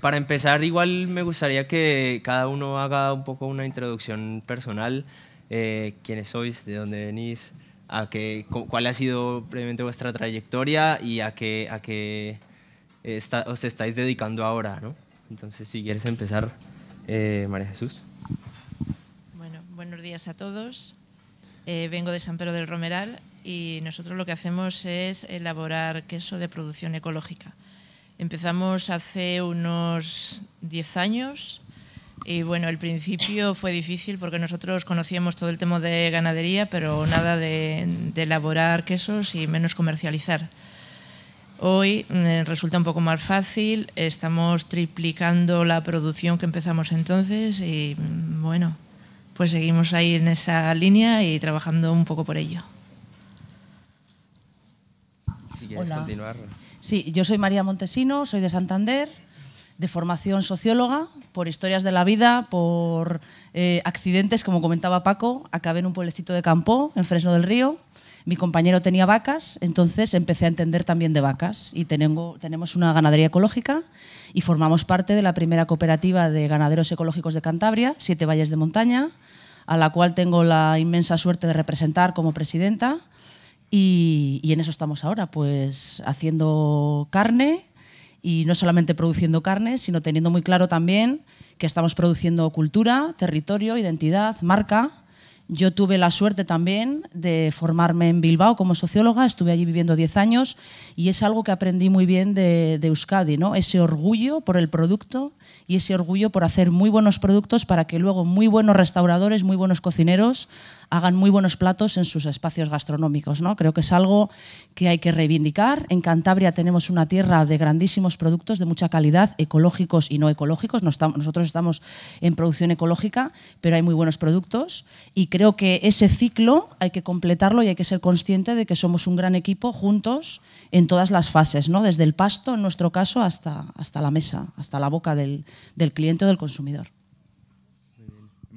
para empezar, igual me gustaría que cada uno haga un poco una introducción personal. Eh, quiénes sois, de dónde venís, a qué, cuál ha sido previamente vuestra trayectoria y a qué, os estáis dedicando ahora, Entonces, si quieres empezar, eh, María Jesús. Bueno, buenos días a todos. Eh, vengo de San Pedro del Romeral y nosotros lo que hacemos es elaborar queso de producción ecológica. Empezamos hace unos 10 años y bueno, el principio fue difícil porque nosotros conocíamos todo el tema de ganadería, pero nada de, elaborar quesos y menos comercializar. Hoy mm, resulta un poco más fácil, estamos triplicando la producción que empezamos entonces y mm, bueno, pues seguimos ahí en esa línea y trabajando un poco por ello continuar. Sí, yo soy María Montesino, soy de Santander, de formación socióloga, por historias de la vida, por eh, accidentes, como comentaba Paco, acabé en un pueblecito de Campó, en Fresno del Río. Mi compañero tenía vacas, entonces empecé a entender también de vacas y tenemos una ganadería ecológica y formamos parte de la primera cooperativa de ganaderos ecológicos de Cantabria, Siete Valles de Montaña, a la cual tengo la inmensa suerte de representar como presidenta y, en eso estamos ahora, pues haciendo carne y no solamente produciendo carne, sino teniendo muy claro también que estamos produciendo cultura, territorio, identidad, marca. Yo tuve la suerte también de formarme en Bilbao como socióloga, estuve allí viviendo 10 años y es algo que aprendí muy bien de, Euskadi, ¿no? ese orgullo por el producto y ese orgullo por hacer muy buenos productos para que luego muy buenos restauradores, muy buenos cocineros hagan muy buenos platos en sus espacios gastronómicos. ¿no? Creo que es algo que hay que reivindicar. En Cantabria tenemos una tierra de grandísimos productos de mucha calidad, ecológicos y no ecológicos. Nosotros estamos en producción ecológica, pero hay muy buenos productos y creo que ese ciclo hay que completarlo y hay que ser consciente de que somos un gran equipo juntos en todas las fases, ¿no? desde el pasto, en nuestro caso, hasta, hasta la mesa, hasta la boca del, del cliente o del consumidor.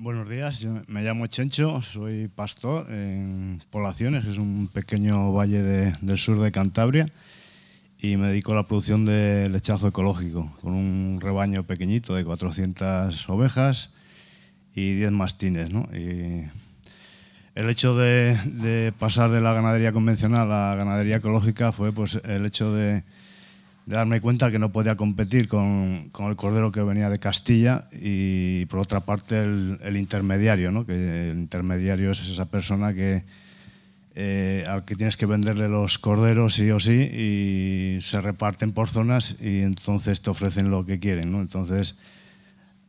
Buenos días, me llamo Chencho, soy pastor en Poblaciones, que es un pequeño valle del sur de Cantabria, y me dedico a la producción de lechazo ecológico, con un rebaño pequeñito de 400 ovejas y 10 mastines. el hecho de, de pasar de la ganadería convencional a la ganadería ecológica fue pues, el hecho de, de darme cuenta que no podía competir con, el cordero que venía de Castilla y por otra parte el, intermediario, ¿no? que el intermediario es esa persona que, eh, al que tienes que venderle los corderos sí o sí y se reparten por zonas y entonces te ofrecen lo que quieren. ¿no? Entonces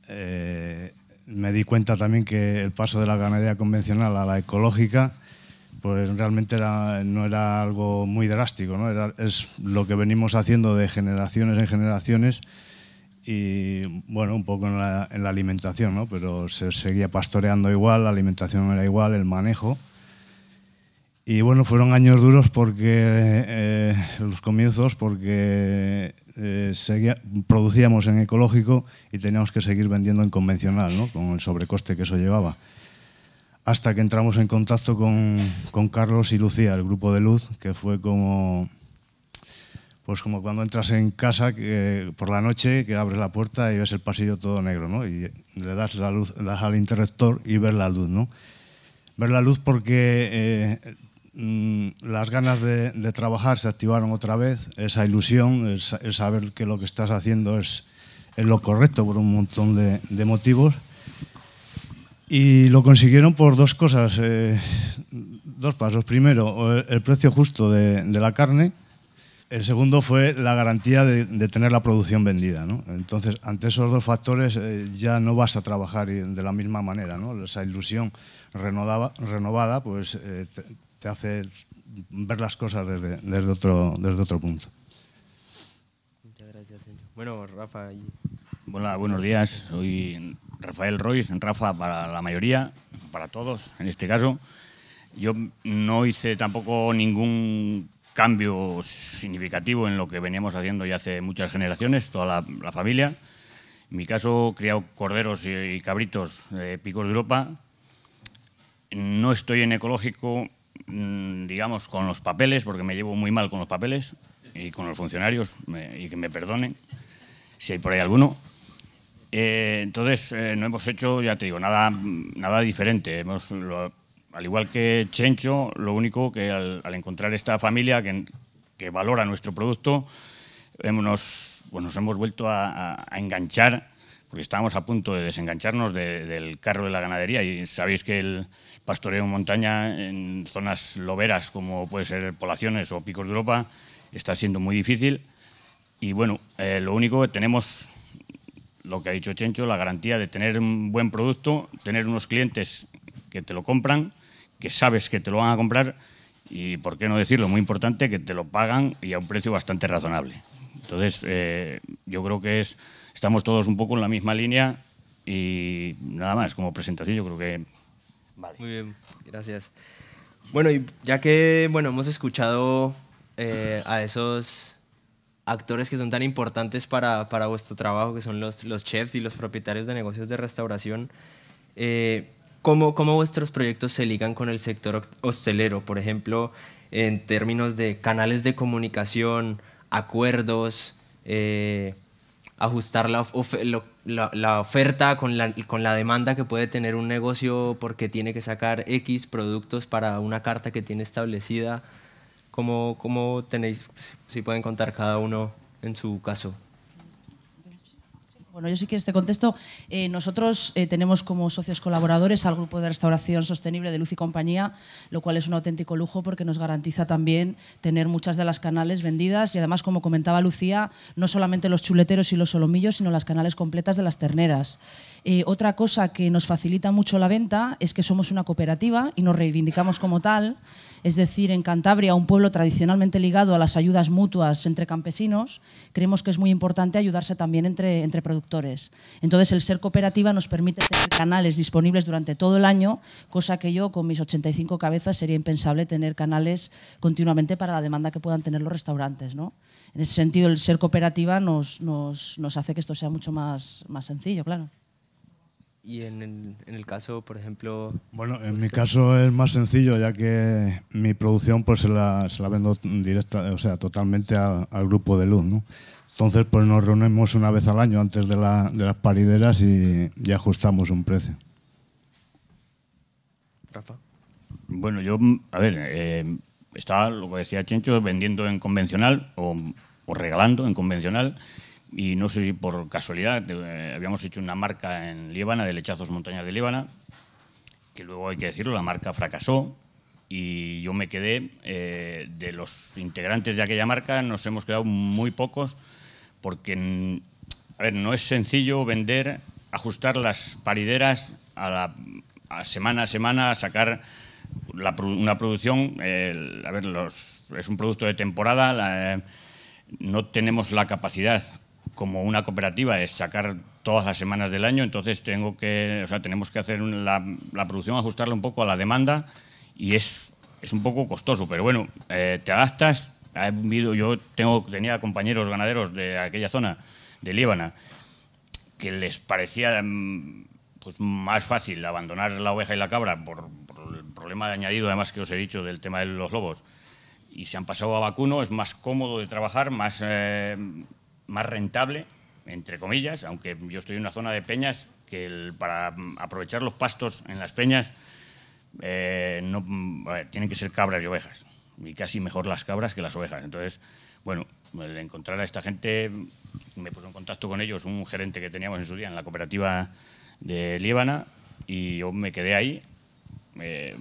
eh, me di cuenta también que el paso de la ganadería convencional a la ecológica pues realmente era, no era algo muy drástico, ¿no? es lo que venimos haciendo de generaciones en generaciones y bueno, un poco en la, alimentación, ¿no? pero se seguía pastoreando igual, la alimentación era igual, el manejo. Y bueno, fueron años duros porque eh, los comienzos, porque eh, producíamos en ecológico y teníamos que seguir vendiendo en convencional, ¿no? con el sobrecoste que eso llevaba hasta que entramos en contacto con, Carlos y Lucía, el grupo de luz, que fue como, pues como cuando entras en casa por la noche, que abres la puerta y ves el pasillo todo negro, ¿no? Y le das la luz das al interruptor y ver la luz, ¿no? Ver la luz porque eh, mm, las ganas de, trabajar se activaron otra vez, esa ilusión, el, saber que lo que estás haciendo es, lo correcto por un montón de motivos. Y lo consiguieron por dos cosas, eh, dos pasos. Primero, el, precio justo de, la carne. El segundo fue la garantía de, tener la producción vendida. ¿no? Entonces, ante esos dos factores eh, ya no vas a trabajar de la misma manera. ¿no? Esa ilusión renovada, pues, eh, te, hace ver las cosas desde, otro, desde otro punto. Muchas gracias, señor. Bueno, Rafa. Hola, buenos días. Hoy Rafael Royce, Rafa para la mayoría, para todos en este caso. Yo no hice tampoco ningún cambio significativo en lo que veníamos haciendo ya hace muchas generaciones, toda la, familia. En mi caso, criado corderos y, cabritos de eh, picos de Europa. No estoy en ecológico, mm, digamos, con los papeles, porque me llevo muy mal con los papeles y con los funcionarios, y que me perdonen si hay por ahí alguno. Eh, entonces, eh, no hemos hecho, ya te digo, nada, nada diferente. Hemos, al igual que Chencho, lo único que al, encontrar esta familia que, que, valora nuestro producto, hemos, nos pues hemos vuelto a, enganchar porque estábamos a punto de desengancharnos del carro de la ganadería y sabéis que el pastoreo en montaña en zonas loberas como puede ser Polaciones o Picos de Europa está siendo muy difícil y bueno, eh, lo único que tenemos lo que ha dicho Chencho, la garantía de tener un buen producto, tener unos clientes que te lo compran, que sabes que te lo van a comprar y, por qué no decirlo, muy importante, que te lo pagan y a un precio bastante razonable. Entonces, eh, yo creo que es, estamos todos un poco en la misma línea y nada más, como presentación yo creo que... Vale. Muy bien, gracias. Bueno, y ya que bueno, hemos escuchado eh, a esos actores que son tan importantes para, para vuestro trabajo, que son los, los, chefs y los propietarios de negocios de restauración. Eh, ¿cómo, ¿cómo, vuestros proyectos se ligan con el sector hostelero? Por ejemplo, en términos de canales de comunicación, acuerdos, eh, ajustar la, la oferta con la, con la, demanda que puede tener un negocio porque tiene que sacar X productos para una carta que tiene establecida. ¿Cómo, tenéis, si pueden contar cada uno en su caso? Bueno, yo sí que este contexto, eh, nosotros eh, tenemos como socios colaboradores al Grupo de Restauración Sostenible de Luz y Compañía, lo cual es un auténtico lujo porque nos garantiza también tener muchas de las canales vendidas y además, como comentaba Lucía, no solamente los chuleteros y los solomillos, sino las canales completas de las terneras. Eh, otra cosa que nos facilita mucho la venta es que somos una cooperativa y nos reivindicamos como tal. Es decir, en Cantabria, un pueblo tradicionalmente ligado a las ayudas mutuas entre campesinos, creemos que es muy importante ayudarse también entre, entre productores. Entonces, el ser cooperativa nos permite tener canales disponibles durante todo el año, cosa que yo con mis 85 cabezas sería impensable tener canales continuamente para la demanda que puedan tener los restaurantes. ¿no? En ese sentido, el ser cooperativa nos, hace que esto sea mucho más, más sencillo, claro. Y en el, caso, por ejemplo... Bueno, en pues mi caso es más sencillo, ya que mi producción pues se la, la vendo directa, o sea, totalmente al grupo de luz, ¿no? Entonces, pues nos reunimos una vez al año antes de, la, de las parideras y, ajustamos un precio. Rafa. Bueno, yo, a ver, eh, está lo que decía Chencho, vendiendo en convencional o regalando en convencional y no sé si por casualidad eh, habíamos hecho una marca en Líbana, de Lechazos Montañas de Líbana, que luego hay que decirlo, la marca fracasó y yo me quedé, eh, de los integrantes de aquella marca nos hemos quedado muy pocos porque, a ver, no es sencillo vender, ajustar las parideras a la a semana a semana, sacar una producción, a ver, es un producto de temporada. Eh, no tenemos la capacidad como una cooperativa es sacar todas las semanas del año, entonces tengo que, o sea, tenemos que hacer la, producción, ajustarla un poco a la demanda y es, es un poco costoso, pero bueno, eh, te adaptas. Yo tengo, tenía compañeros ganaderos de aquella zona, de Líbana, que les parecía mm, pues, más fácil abandonar la oveja y la cabra por, el problema de añadido, además que os he dicho, del tema de los lobos, y se han pasado a vacuno, es más cómodo de trabajar, más... Eh, más rentable, entre comillas, aunque yo estoy en una zona de peñas que para aprovechar los pastos en las peñas eh, no, tienen que ser cabras y ovejas, y casi mejor las cabras que las ovejas. Entonces, bueno, el encontrar a esta gente, me puso en contacto con ellos un gerente que teníamos en su día en la cooperativa de Líbana, y yo me quedé ahí. Eh,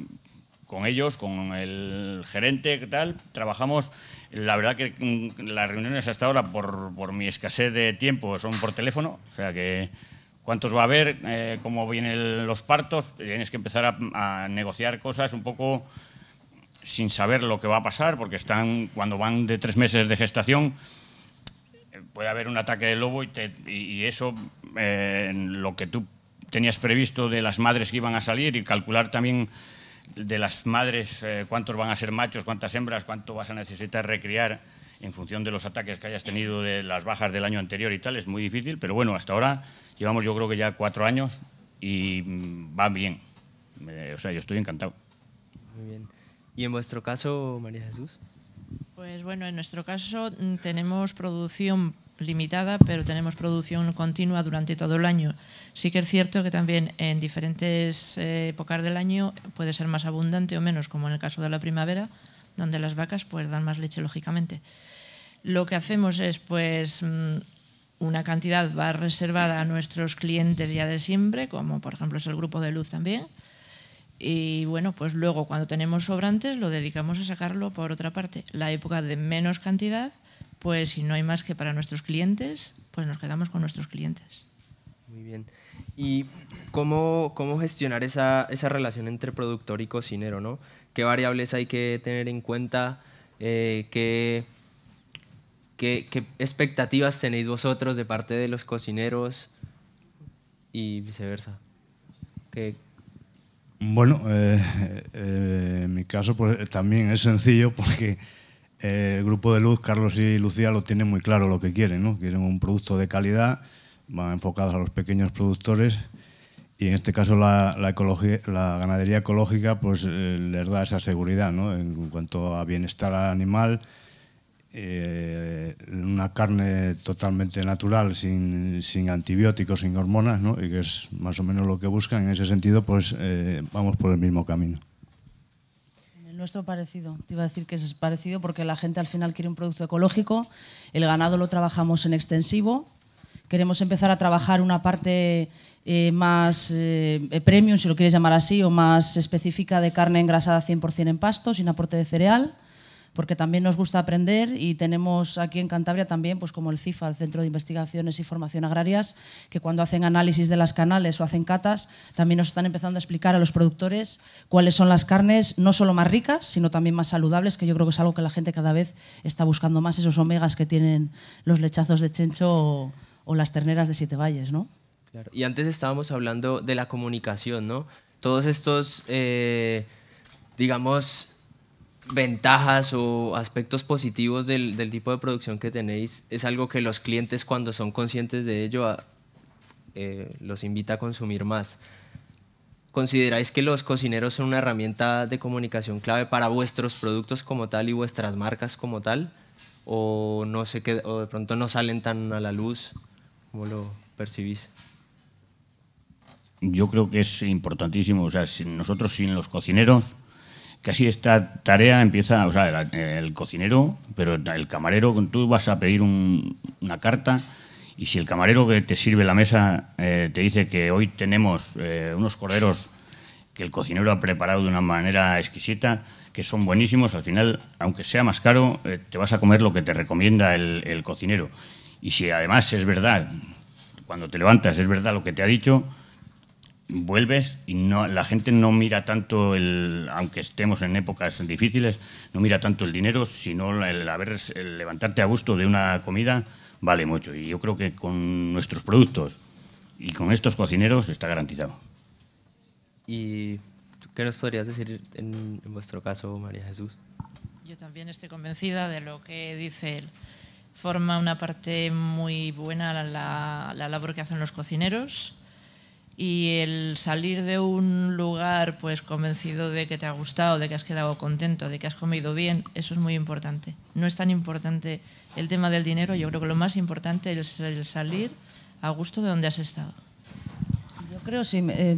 con ellos, con el gerente, tal, trabajamos la verdad que mm, las reuniones hasta ahora, por, por mi escasez de tiempo, son por teléfono, o sea que cuántos va a haber, eh, cómo vienen los partos, tienes que empezar a, negociar cosas un poco sin saber lo que va a pasar, porque están cuando van de tres meses de gestación puede haber un ataque de lobo y, eso eh, lo que tú tenías previsto de las madres que iban a salir y calcular también de las madres, eh, cuántos van a ser machos, cuántas hembras, cuánto vas a necesitar recriar en función de los ataques que hayas tenido de las bajas del año anterior y tal, es muy difícil, pero bueno, hasta ahora llevamos yo creo que ya cuatro años y mm, va bien. o sea, yo estoy encantado. Muy bien. ¿Y en vuestro caso, María Jesús? Pues bueno, en nuestro caso mm, tenemos producción limitada, pero tenemos producción continua durante todo el año. Sí que es cierto que también en diferentes eh, épocas del año puede ser más abundante o menos, como en el caso de la primavera, donde las vacas pues dan más leche lógicamente. Lo que hacemos es pues mm, una cantidad va reservada a nuestros clientes ya de siempre, como por ejemplo es el grupo de luz también. Y bueno, pues luego cuando tenemos sobrantes lo dedicamos a sacarlo por otra parte. La época de menos cantidad pues si no hay más que para nuestros clientes, pues nos quedamos con nuestros clientes. Muy bien. ¿Y cómo, cómo gestionar esa, esa relación entre productor y cocinero? ¿no? ¿Qué variables hay que tener en cuenta? Eh, ¿qué, qué, expectativas tenéis vosotros de parte de los cocineros? Y viceversa. bueno, eh, eh, en mi caso pues, también es sencillo porque eh, el grupo de luz, Carlos y Lucía, lo tienen muy claro lo que quieren, ¿no? Quieren un producto de calidad, van enfocados a los pequeños productores y en este caso la, ecología, la ganadería ecológica pues eh, les da esa seguridad, ¿no? En cuanto a bienestar animal, eh, una carne totalmente natural, sin, antibióticos, sin hormonas, ¿no? y que es más o menos lo que buscan. En ese sentido, pues vamos por el mismo camino nuestro parecido. Te iba a decir que es parecido porque la gente al final quiere un producto ecológico, el ganado lo trabajamos en extensivo, queremos empezar a trabajar una parte eh, más eh, premium, si lo quieres llamar así, o más específica de carne engrasada 100% en pasto, sin aporte de cereal porque también nos gusta aprender y tenemos aquí en Cantabria también, pues como el CIFA, el Centro de Investigaciones y Formación Agrarias, que cuando hacen análisis de las canales o hacen catas, también nos están empezando a explicar a los productores cuáles son las carnes, no solo más ricas, sino también más saludables, que yo creo que es algo que la gente cada vez está buscando más, esos omegas que tienen los lechazos de Chencho o, las terneras de Siete Valles, ¿no? Y antes estábamos hablando de la comunicación, ¿no? Todos estos, eh, digamos, ventajas o aspectos positivos del, tipo de producción que tenéis es algo que los clientes cuando son conscientes de ello ah, eh, los invita a consumir más. ¿Consideráis que los cocineros son una herramienta de comunicación clave para vuestros productos como tal y vuestras marcas como tal? ¿O, no sé qué, o de pronto no salen tan a la luz? como lo percibís? Yo creo que es importantísimo. O sea, nosotros sin los cocineros casi esta tarea empieza, o sea, el, cocinero, pero el camarero, tú vas a pedir una carta y si el camarero que te sirve la mesa eh, te dice que hoy tenemos eh, unos corderos que el cocinero ha preparado de una manera exquisita, que son buenísimos, al final, aunque sea más caro, eh, te vas a comer lo que te recomienda el cocinero. Y si además es verdad, cuando te levantas es verdad lo que te ha dicho, vuelves y no, la gente no mira tanto, el, aunque estemos en épocas difíciles, no mira tanto el dinero, sino el, haber, levantarte a gusto de una comida vale mucho. Y yo creo que con nuestros productos y con estos cocineros está garantizado. ¿Y qué nos podrías decir en, vuestro caso, María Jesús? Yo también estoy convencida de lo que dice él forma una parte muy buena la, la, labor que hacen los cocineros y el salir de un lugar pues convencido de que te ha gustado, de que has quedado contento, de que has comido bien, eso es muy importante. No es tan importante el tema del dinero, yo creo que lo más importante es el salir a gusto de donde has estado creo, eh,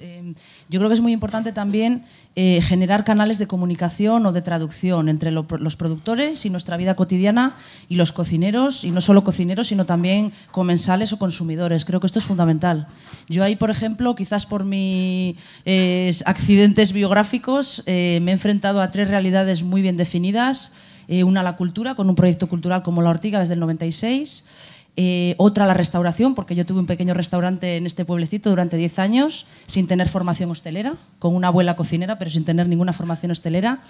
eh, yo creo que es muy importante también eh, generar canales de comunicación o de traducción entre los productores y nuestra vida cotidiana y los cocineros, y no solo cocineros, sino también comensales o consumidores. Creo que esto es fundamental. Yo ahí, por ejemplo, quizás por mis accidentes biográficos, me he enfrentado a tres realidades muy bien definidas. una la cultura, con un proyecto cultural como La Ortiga desde el 96 eh, otra la restauración, porque yo tuve un pequeño restaurante en este pueblecito durante 10 años, sin tener formación hostelera, con una abuela cocinera, pero sin tener ninguna formación hostelera,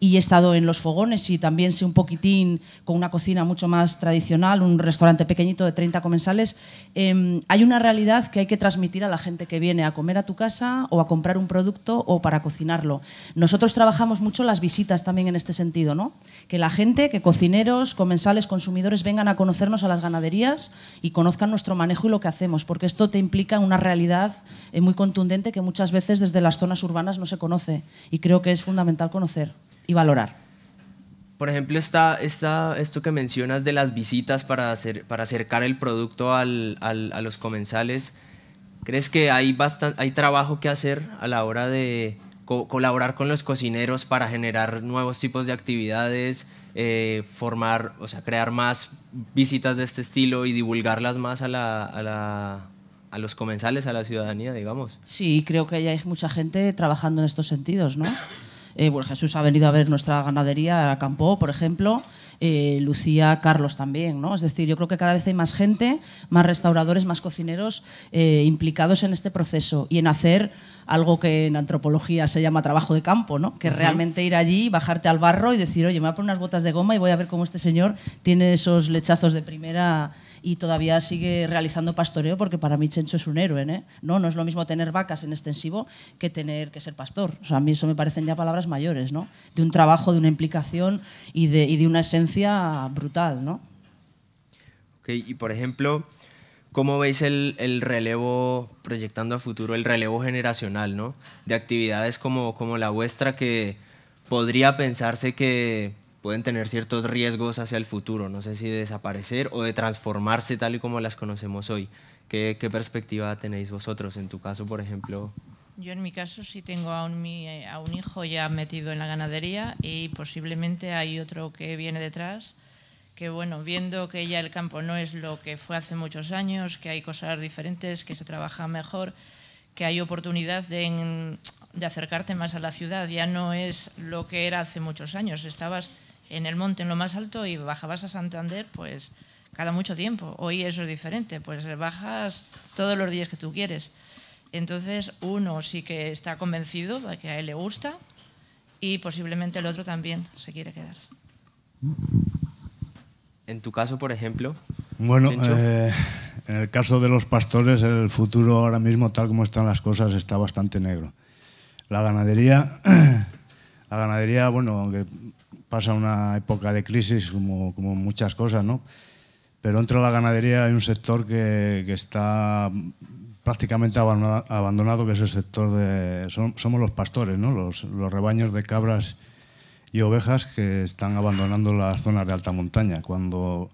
y he estado en los fogones y también sé un poquitín con una cocina mucho más tradicional, un restaurante pequeñito de 30 comensales. Em, hay una realidad que hay que transmitir a la gente que viene a comer a tu casa o a comprar un producto o para cocinarlo. Nosotros trabajamos mucho las visitas también en este sentido, ¿no? Que la gente, que cocineros, comensales, consumidores vengan a conocernos a las ganaderías y conozcan nuestro manejo y lo que hacemos, porque esto te implica una realidad eh, muy contundente que muchas veces desde las zonas urbanas no se conoce y creo que es fundamental conocer y valorar. Por ejemplo, está, esto que mencionas de las visitas para, hacer, para acercar el producto a los comensales. ¿Crees que hay, hay trabajo que hacer a la hora de, colaborar con los cocineros para generar nuevos tipos de actividades, eh, formar, o sea, crear más visitas de este estilo y divulgarlas más a los comensales, a la ciudadanía, digamos. Sí, creo que hay mucha gente trabajando en estos sentidos, ¿no? Eh, Jesús ha venido a ver nuestra ganadería a Campo, por ejemplo, eh, Lucía, Carlos también, ¿no? Es decir, yo creo que cada vez hay más gente, más restauradores, más cocineros eh, implicados en este proceso y en hacer algo que en antropología se llama trabajo de campo, ¿no? Que realmente ir allí, bajarte al barro y decir, oye, me voy a poner unas botas de goma y voy a ver cómo este señor tiene esos lechazos de primera y todavía sigue realizando pastoreo porque para mí Chencho es un héroe. ¿eh? No, no es lo mismo tener vacas en extensivo que tener que ser pastor. O sea, a mí eso me parecen ya palabras mayores, ¿no? De un trabajo, de una implicación y de, una esencia brutal, y por ejemplo, ¿cómo veis el, relevo, proyectando a futuro, el relevo generacional, ¿no? De actividades como, como la vuestra que podría pensarse que pueden tener ciertos riesgos hacia el futuro, no sé si de desaparecer o de transformarse tal y como las conocemos hoy. ¿Qué, perspectiva tenéis vosotros? En tu caso, por ejemplo. Yo en mi caso sí tengo eh, a un, hijo ya metido en la ganadería y posiblemente hay otro que viene detrás, que bueno, viendo que ya el campo no es lo que fue hace muchos años, que hay cosas diferentes, que se trabaja mejor, que hay oportunidad de, de acercarte más a la ciudad, ya no es lo que era hace muchos años, estabas en el monte, en lo más alto, y bajabas a Santander, pues cada mucho tiempo. Hoy eso es diferente, pues bajas todos los días que tú quieres. Entonces, uno sí que está convencido de que a él le gusta y posiblemente el otro también se quiere quedar. En tu caso, por ejemplo. Bueno, eh, en el caso de los pastores, el futuro ahora mismo, tal como están las cosas, está bastante negro. La ganadería, la ganadería, bueno, aunque pasa una época de crisis como, como muchas cosas, ¿no? Pero entre la ganadería hay un sector que, que está prácticamente abandonado, que es el sector de... somos los pastores, ¿no? Los, los, rebaños de cabras y ovejas que están abandonando las zonas de alta montaña, cuando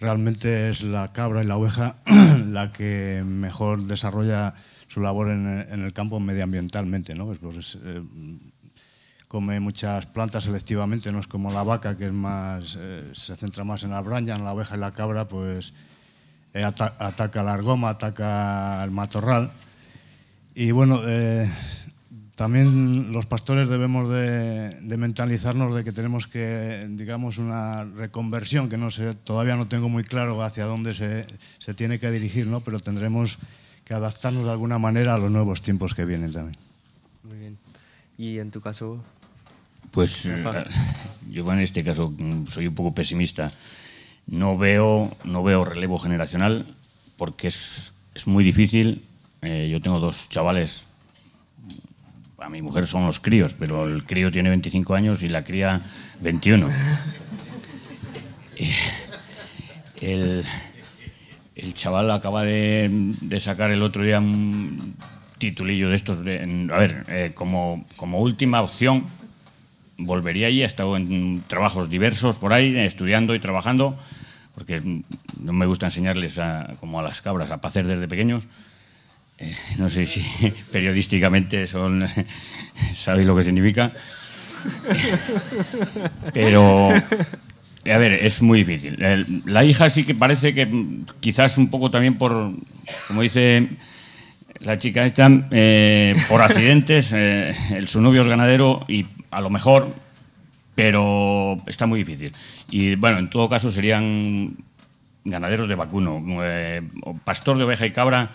realmente es la cabra y la oveja la que mejor desarrolla su labor en, el campo medioambientalmente, ¿no? Pues, pues, eh, come muchas plantas selectivamente, no es como la vaca que es más, eh, se centra más en la branja, en la oveja y la cabra, pues eh, ataca la argoma, ataca el matorral. Y bueno, eh, también los pastores debemos de, mentalizarnos de que tenemos que, digamos, una reconversión, que no sé, todavía no tengo muy claro hacia dónde se, se tiene que dirigir, ¿no? pero tendremos que adaptarnos de alguna manera a los nuevos tiempos que vienen también. Muy bien. ¿Y en tu caso, pues eh, yo en este caso mm, soy un poco pesimista. No veo, no veo relevo generacional porque es, muy difícil. Eh, yo tengo dos chavales. A mi mujer son los críos, pero el crío tiene 25 años y la cría 21. Eh, el, chaval acaba de, sacar el otro día un titulillo de estos. a ver, como, como última opción, volvería allí, ha estado en trabajos diversos por ahí, estudiando y trabajando, porque no me gusta enseñarles como a las cabras a pacer desde pequeños. Eh, no sé si periodísticamente son, sabéis lo que significa. Pero, a ver, es muy difícil. la hija sí que parece que quizás un poco también por, como dice la chica esta, eh, por accidentes, eh, su novio es ganadero y a lo mejor, pero está muy difícil. Y bueno, en todo caso serían ganaderos de vacuno, eh, pastor de oveja y cabra.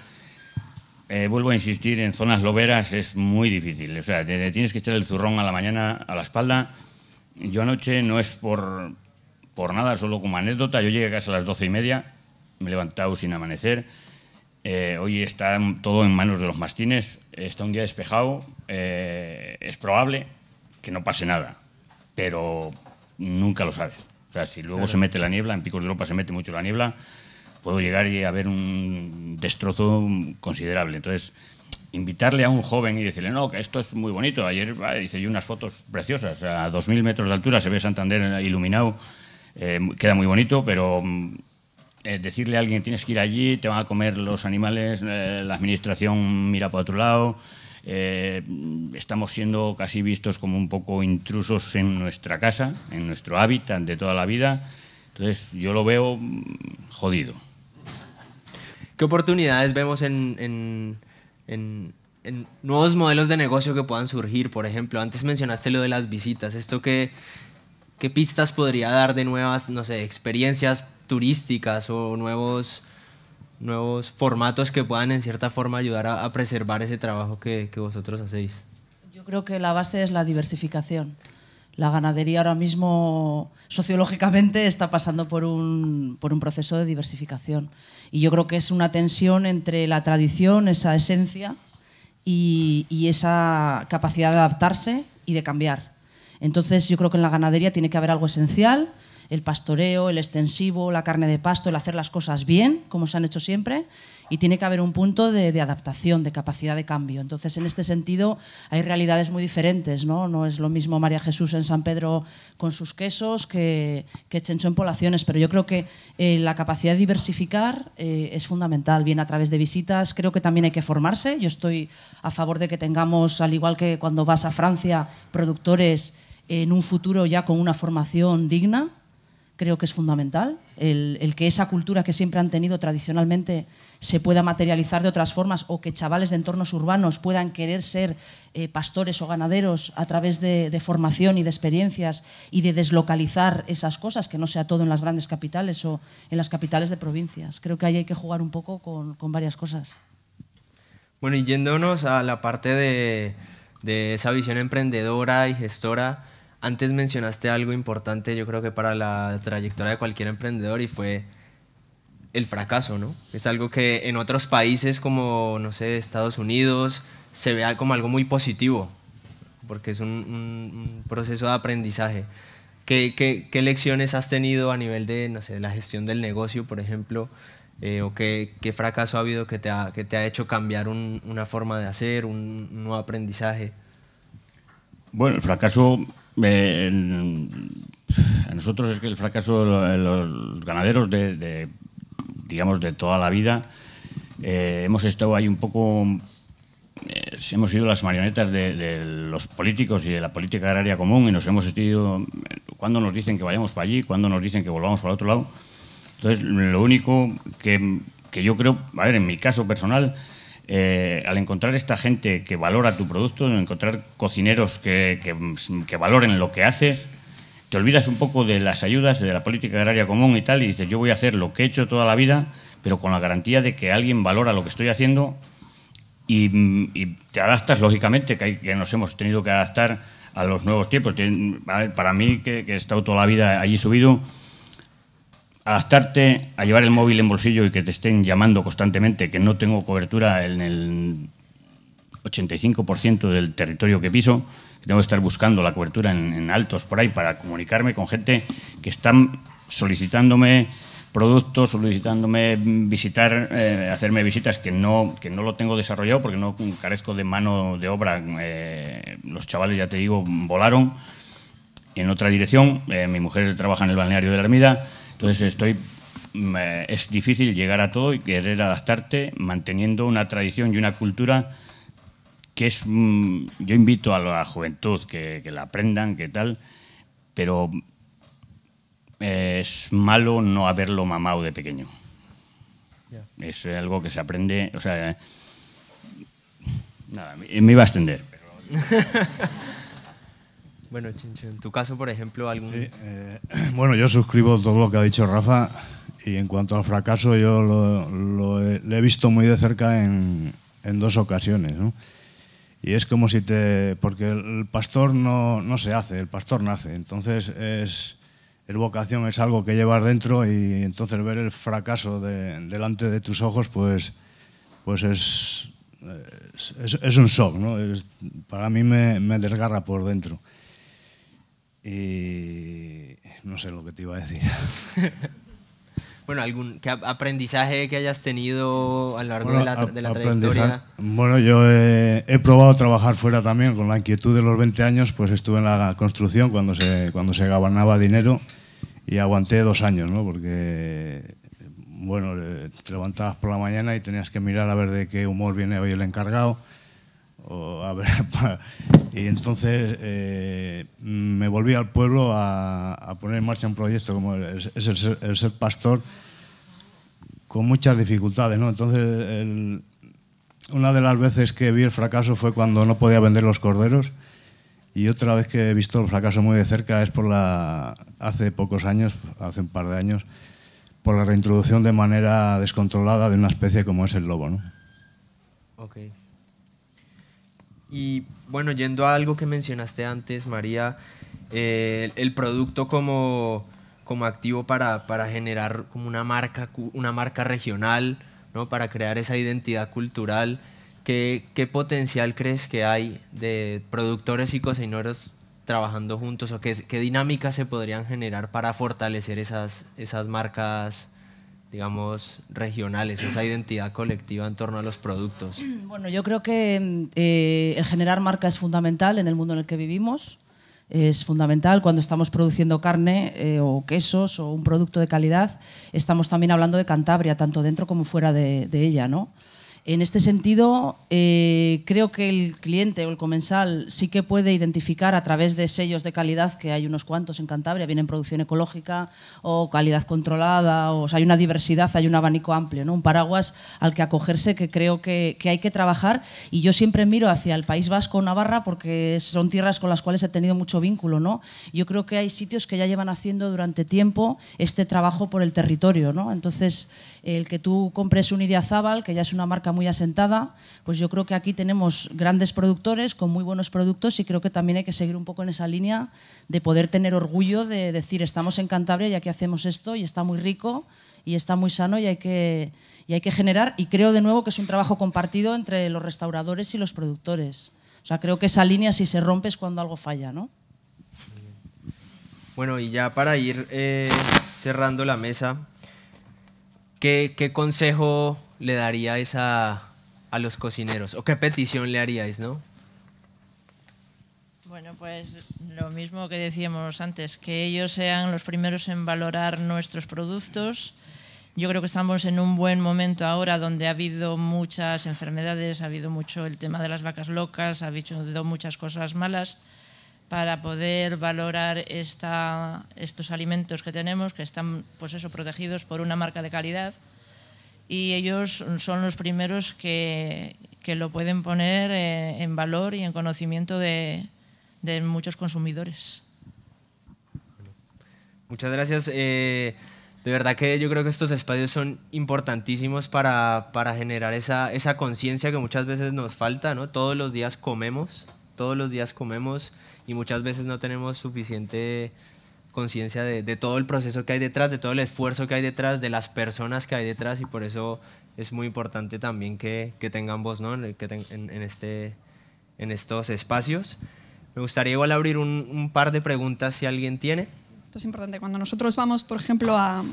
Eh, vuelvo a insistir, en zonas loberas es muy difícil. O sea, tienes que echar el zurrón a la mañana a la espalda. Yo anoche no es por, por nada, solo como anécdota. Yo llegué a casa a las doce y media, me he levantado sin amanecer. Eh, hoy está todo en manos de los mastines. Está un día despejado, es probable que no pase nada, pero nunca lo sabes. O sea, si luego se mete la niebla, en Picos de Europa se mete mucho la niebla, puedo llegar y haber un destrozo considerable. Entonces, invitarle a un joven y decirle, no, que esto es muy bonito. Ayer ah, hice unas fotos preciosas, a dos 2.000 metros de altura se ve Santander iluminado, eh, queda muy bonito, pero mm, eh, decirle a alguien, tienes que ir allí, te van a comer los animales, eh, la administración mira para otro lado. Eh, estamos siendo casi vistos como un poco intrusos en nuestra casa, en nuestro hábitat de toda la vida. Entonces yo lo veo mm, jodido. ¿Qué oportunidades vemos en, nuevos modelos de negocio que puedan surgir? Por ejemplo, antes mencionaste lo de las visitas. ¿Esto qué, qué pistas podría dar de nuevas, no sé, experiencias turísticas o nuevos nuevos formatos que puedan en cierta forma ayudar a, preservar ese trabajo que, que, vosotros hacéis? Yo creo que la base es la diversificación. La ganadería ahora mismo sociológicamente está pasando por un, por un proceso de diversificación y yo creo que es una tensión entre la tradición, esa esencia y, y esa capacidad de adaptarse y de cambiar. Entonces yo creo que en la ganadería tiene que haber algo esencial el pastoreo, el extensivo, la carne de pasto, el hacer las cosas bien, como se han hecho siempre, y tiene que haber un punto de, adaptación, de capacidad de cambio. Entonces, en este sentido, hay realidades muy diferentes, ¿no? No es lo mismo María Jesús en San Pedro con sus quesos que, que Chencho en Poblaciones, pero yo creo que eh, la capacidad de diversificar eh, es fundamental, bien a través de visitas, creo que también hay que formarse, yo estoy a favor de que tengamos, al igual que cuando vas a Francia, productores en un futuro ya con una formación digna, creo que es fundamental, el, el, que esa cultura que siempre han tenido tradicionalmente se pueda materializar de otras formas o que chavales de entornos urbanos puedan querer ser eh, pastores o ganaderos a través de, formación y de experiencias y de deslocalizar esas cosas, que no sea todo en las grandes capitales o en las capitales de provincias. Creo que ahí hay que jugar un poco con, con varias cosas. Bueno, y yéndonos a la parte de, de esa visión emprendedora y gestora, antes mencionaste algo importante, yo creo que para la trayectoria de cualquier emprendedor y fue el fracaso, ¿no? Es algo que en otros países como, no sé, Estados Unidos, se vea como algo muy positivo, porque es un, proceso de aprendizaje. ¿Qué, ¿Qué, lecciones has tenido a nivel de, no sé, de la gestión del negocio, por ejemplo? Eh, ¿O qué, fracaso ha habido que te ha, que te ha hecho cambiar una forma de hacer, un nuevo aprendizaje? Bueno, el fracaso a nosotros es que el fracaso de los ganaderos de, digamos, de toda la vida, eh, hemos estado ahí un poco... Eh, hemos sido las marionetas de, los políticos y de la política agraria común y nos hemos sentido... Cuando nos dicen que vayamos para allí, cuando nos dicen que volvamos para el otro lado. Entonces, lo único que, que yo creo, a ver, en mi caso personal, eh, al encontrar esta gente que valora tu producto, encontrar cocineros que, valoren lo que haces, te olvidas un poco de las ayudas, de la política agraria común y tal, y dices, yo voy a hacer lo que he hecho toda la vida, pero con la garantía de que alguien valora lo que estoy haciendo y, te adaptas, lógicamente, que, que, nos hemos tenido que adaptar a los nuevos tiempos. Para mí, que, he estado toda la vida allí subido, adaptarte a llevar el móvil en bolsillo y que te estén llamando constantemente, que no tengo cobertura en el 85% del territorio que piso, tengo que estar buscando la cobertura en, altos por ahí para comunicarme con gente que están solicitándome productos, solicitándome visitar, eh, hacerme visitas que no, que no lo tengo desarrollado porque no carezco de mano de obra. Eh, los chavales, ya te digo, volaron en otra dirección. Eh, mi mujer trabaja en el balneario de la Ermida entonces estoy mm, eh, es difícil llegar a todo y querer adaptarte manteniendo una tradición y una cultura que es mm, yo invito a la juventud que, la aprendan, que tal, pero eh, es malo no haberlo mamado de pequeño. Es algo que se aprende, o sea, eh, nada, me iba a extender. Bueno, Chincho, en tu caso, por ejemplo, algún... Eh, bueno, yo suscribo todo lo que ha dicho Rafa y en cuanto al fracaso, yo lo, he, visto muy de cerca en, en dos ocasiones, ¿no? Y es como si te... porque el pastor no, no se hace, el pastor nace, entonces es, el vocación, es algo que llevas dentro y entonces ver el fracaso delante de tus ojos, pues, pues es, es, un shock, ¿no? para mí me, me desgarra por dentro. Y no sé lo que te iba a decir. bueno, algún ¿qué aprendizaje que hayas tenido a lo largo de la, de trayectoria. Bueno, yo he, probado probado trabajar fuera también con la inquietud de los 20 años, pues estuve en la construcción cuando se, cuando se dinero y aguanté dos años, ¿no? Porque, bueno, eh, te levantabas por la mañana y tenías que mirar a ver de qué humor viene hoy el encargado ver, y entonces eh, me volví al pueblo a, poner en marcha un proyecto como es, el, ser, pastor con muchas dificultades. ¿no? Entonces, una de las veces que vi el fracaso fue cuando no podía vender los corderos. Y otra vez que he visto el fracaso muy de cerca es por la, hace pocos años, hace un par de años, por la reintroducción de manera descontrolada de una especie como es el lobo. ¿no? Y bueno, yendo a algo que mencionaste antes, María, eh, el producto como, activo para, generar como una marca, una marca regional, ¿no? para crear esa identidad cultural. ¿Qué, potencial crees que hay de productores y cocineros trabajando juntos o qué, qué dinámicas se podrían generar para fortalecer esas, esas marcas digamos, regionales, esa identidad colectiva en torno a los productos? Bueno, yo creo que eh, el generar marca es fundamental en el mundo en el que vivimos. Es fundamental cuando estamos produciendo carne eh, o quesos o un producto de calidad, estamos también hablando de Cantabria, tanto dentro como fuera de, de ella, ¿no? En este sentido, eh, creo que el cliente o el comensal sí que puede identificar a través de sellos de calidad, que hay unos cuantos en Cantabria, vienen producción ecológica o calidad controlada, o, hay una diversidad, hay un abanico amplio, ¿no? un paraguas al que acogerse que creo que, hay que trabajar. Y yo siempre miro hacia el País Vasco o Navarra porque son tierras con las cuales he tenido mucho vínculo. ¿no? Yo creo que hay sitios que ya llevan haciendo durante tiempo este trabajo por el territorio. ¿no? Entonces, el que tú compres un Idiazábal, que ya es una marca muy muy asentada, pues yo creo que aquí tenemos grandes productores con muy buenos productos y creo que también hay que seguir un poco en esa línea de poder tener orgullo de decir estamos en Cantabria y aquí hacemos esto y está muy rico y está muy sano y hay que, y hay que generar. Y creo de nuevo que es un trabajo compartido entre los restauradores y los productores. O sea, creo que esa línea si se rompe es cuando algo falla, ¿no? Bueno, y ya para ir eh, cerrando la mesa, ¿qué, ¿qué, consejo le daríais a, los cocineros? ¿O qué petición le haríais, no? Bueno, pues lo mismo que decíamos antes, que ellos sean los primeros en valorar nuestros productos. Yo creo que estamos en un buen momento ahora donde ha habido muchas enfermedades, ha habido mucho el tema de las vacas locas, ha habido muchas cosas malas para poder valorar esta, estos alimentos que tenemos, que están pues eso, protegidos por una marca de calidad y ellos son los primeros que, que lo pueden poner eh, en, valor y en conocimiento de, de muchos consumidores. muchas gracias. Eh, de verdad que yo creo que estos espacios son importantísimos para, para generar esa, esa conciencia que muchas veces nos falta, ¿no? Todos los días comemos, todos los días comemos y muchas veces no tenemos suficiente conciencia de, todo el proceso que hay detrás, de todo el esfuerzo que hay detrás, de las personas que hay detrás y por eso es muy importante también que, tengamos tengan voz ¿no? en, que este, en, estos espacios. Me gustaría igual abrir un, par de preguntas si alguien tiene. Esto es importante. Cuando nosotros vamos, por ejemplo, a,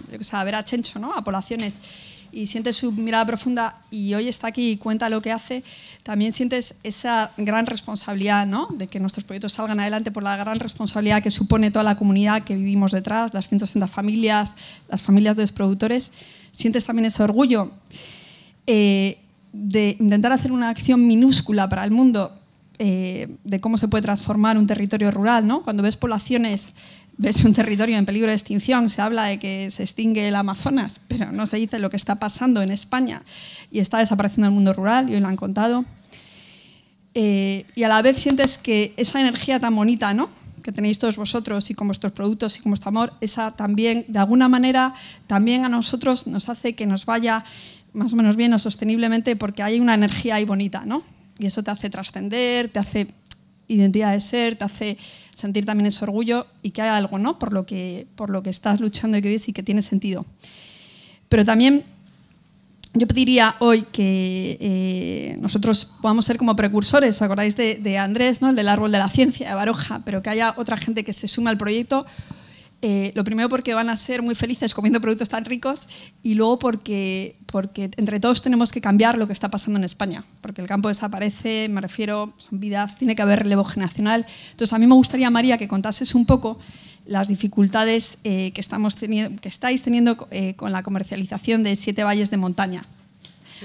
ver a Chencho, a poblaciones y sientes su mirada profunda y hoy está aquí y cuenta lo que hace, también sientes esa gran responsabilidad, De que nuestros proyectos salgan adelante por la gran responsabilidad que supone toda la comunidad que vivimos detrás, las 160 familias, las familias de los productores. Sientes también ese orgullo eh, de intentar hacer una acción minúscula para el mundo, eh, de cómo se puede transformar un territorio rural, Cuando ves poblaciones ves un territorio en peligro de extinción, se habla de que se extingue el Amazonas, pero no se dice lo que está pasando en España y está desapareciendo el mundo rural, y hoy lo han contado. Eh, y a la vez sientes que esa energía tan bonita, ¿no? que tenéis todos vosotros y con vuestros productos y con vuestro amor, esa también, de alguna manera, también a nosotros nos hace que nos vaya más o menos bien o sosteniblemente porque hay una energía ahí bonita, ¿no? Y eso te hace trascender, te hace identidad de ser, te hace sentir también ese orgullo y que hay algo ¿no? por, lo que, por lo que estás luchando y que ves y que tiene sentido. Pero también yo pediría hoy que eh, nosotros podamos ser como precursores, ¿os acordáis de, Andrés, ¿no? el del árbol de la ciencia, de Baroja, pero que haya otra gente que se sume al proyecto eh, lo primero porque van a ser muy felices comiendo productos tan ricos y luego porque, porque entre todos tenemos que cambiar lo que está pasando en España, porque el campo desaparece, me refiero, son vidas, tiene que haber relevo generacional. Entonces a mí me gustaría, María, que contases un poco las dificultades eh, que, estamos que estáis teniendo eh, con la comercialización de siete valles de montaña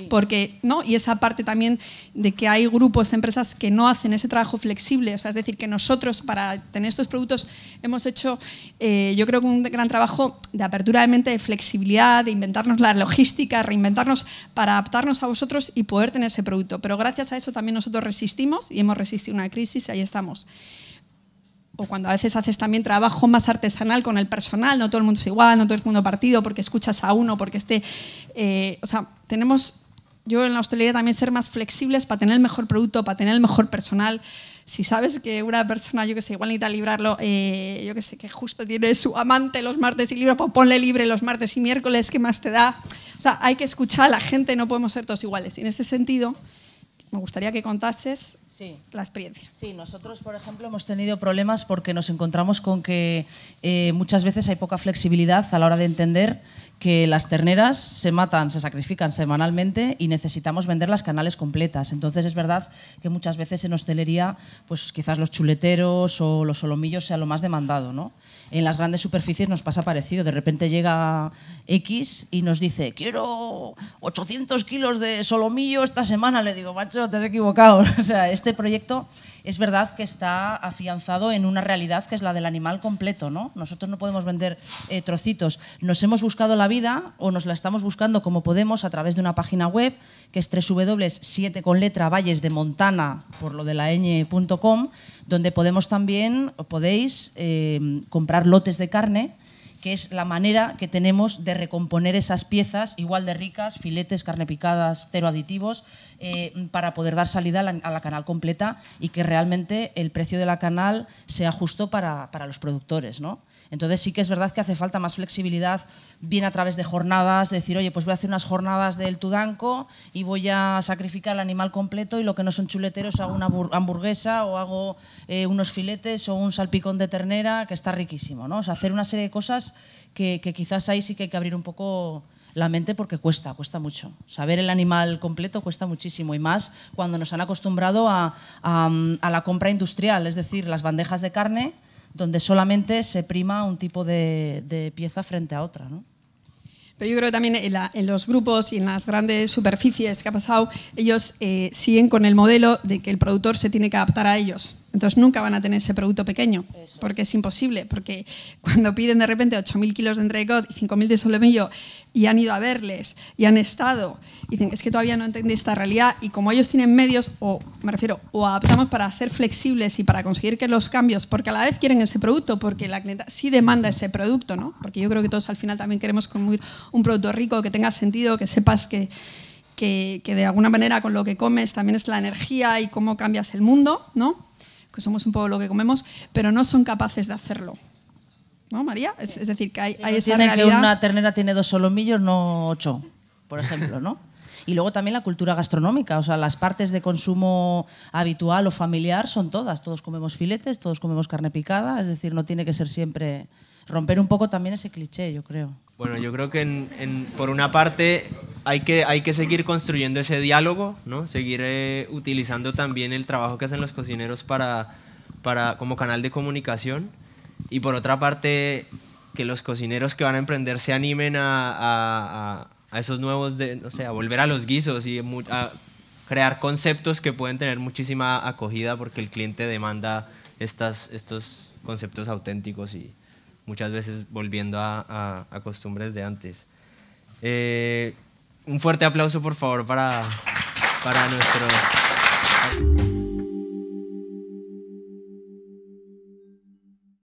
porque, ¿no? Y esa parte también de que hay grupos, empresas que no hacen ese trabajo flexible, o sea, es decir, que nosotros para tener estos productos hemos hecho, eh, yo creo que un gran trabajo de apertura de mente, de flexibilidad, de inventarnos la logística, reinventarnos para adaptarnos a vosotros y poder tener ese producto. Pero gracias a eso también nosotros resistimos y hemos resistido una crisis, y ahí estamos o cuando a veces haces también trabajo más artesanal con el personal, no todo el mundo es igual, no todo el mundo partido, porque escuchas a uno, porque esté... Eh, o sea, tenemos yo en la hostelería también ser más flexibles para tener el mejor producto, para tener el mejor personal. Si sabes que una persona, yo que sé, igual necesita librarlo, eh, yo que sé, que justo tiene su amante los martes y libro, pues ponle libre los martes y miércoles, ¿qué más te da? O sea, hay que escuchar a la gente, no podemos ser todos iguales. Y en ese sentido, me gustaría que contases la experiencia. Sí, nosotros, por ejemplo, hemos tenido problemas porque nos encontramos con que eh, muchas veces hay poca flexibilidad a la hora de entender que las terneras se matan, se sacrifican semanalmente y necesitamos vender las canales completas. Entonces es verdad que muchas veces en hostelería, pues quizás los chuleteros o los solomillos sea lo más demandado, ¿no? En las grandes superficies nos pasa parecido. De repente llega X y nos dice, quiero 800 kilos de solomillo esta semana. Le digo, macho, te has equivocado. o sea, este proyecto es verdad que está afianzado en una realidad que es la del animal completo. ¿no? Nosotros no podemos vender eh, trocitos. Nos hemos buscado la vida o nos la estamos buscando como podemos a través de una página web que es www7 con letra valles de montana por lo de la ñ.com, donde podemos también, o podéis, eh, comprar lotes de carne que es la manera que tenemos de recomponer esas piezas, igual de ricas, filetes, carne picadas, cero aditivos, eh, para poder dar salida a la, canal completa y que realmente el precio de la canal sea justo para, para los productores. ¿no? Entonces sí que es verdad que hace falta más flexibilidad, bien a través de jornadas, decir, oye, pues voy a hacer unas jornadas del Tudanco y voy a sacrificar el animal completo y lo que no son chuleteros hago una hamburguesa o hago eh, unos filetes o un salpicón de ternera, que está riquísimo, ¿no? O sea, hacer una serie de cosas que, quizás ahí sí que hay que abrir un poco la mente porque cuesta, cuesta mucho. Saber el animal completo cuesta muchísimo y más cuando nos han acostumbrado a, la compra industrial, es decir, las bandejas de carne donde solamente se prima un tipo de, pieza frente a otra. ¿no? Pero yo creo que también en, los grupos y en las grandes superficies que ha pasado, ellos eh, siguen con el modelo de que el productor se tiene que adaptar a ellos. Entonces nunca van a tener ese producto pequeño, porque es imposible, porque cuando piden de repente 8.000 kilos de entrecot y 5.000 de solemillo y han ido a verles y han estado, y dicen, es que todavía no entendí esta realidad y como ellos tienen medios, o me refiero, o adaptamos para ser flexibles y para conseguir que los cambios, porque a la vez quieren ese producto, porque la clienta sí demanda ese producto, ¿no? Porque yo creo que todos al final también queremos consumir un producto rico, que tenga sentido, que sepas que, que, que de alguna manera con lo que comes también es la energía y cómo cambias el mundo, ¿no? que somos un poco lo que comemos, pero no son capaces de hacerlo. ¿No, María? Es, decir, que hay, sí, hay esa realidad. que una ternera tiene dos solomillos, no ocho, por ejemplo, ¿no? Y luego también la cultura gastronómica, o sea, las partes de consumo habitual o familiar son todas. Todos comemos filetes, todos comemos carne picada, es decir, no tiene que ser siempre romper un poco también ese cliché, yo creo. Bueno, yo creo que por una parte hay que, hay que seguir construyendo ese diálogo, ¿no? Seguir eh, utilizando también el trabajo que hacen los cocineros para, para, como canal de comunicación. Y por otra parte, que los cocineros que van a emprender se animen a, a, a, esos nuevos, de, no sé, a volver a los guisos y a crear conceptos que pueden tener muchísima acogida porque el cliente demanda estas, estos conceptos auténticos y muchas veces volviendo a, costumbres de antes. Eh, un fuerte aplauso, por favor, para, para nuestros